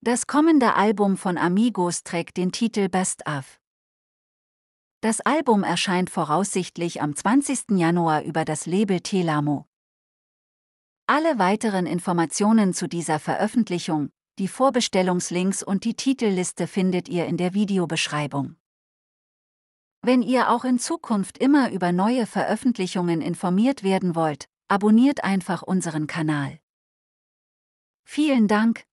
Das kommende Album von Amigos trägt den Titel Best of. Das Album erscheint voraussichtlich am 20. Januar über das Label Telamo. Alle weiteren Informationen zu dieser Veröffentlichung, die Vorbestellungslinks und die Titelliste findet ihr in der Videobeschreibung. Wenn ihr auch in Zukunft immer über neue Veröffentlichungen informiert werden wollt, abonniert einfach unseren Kanal. Vielen Dank,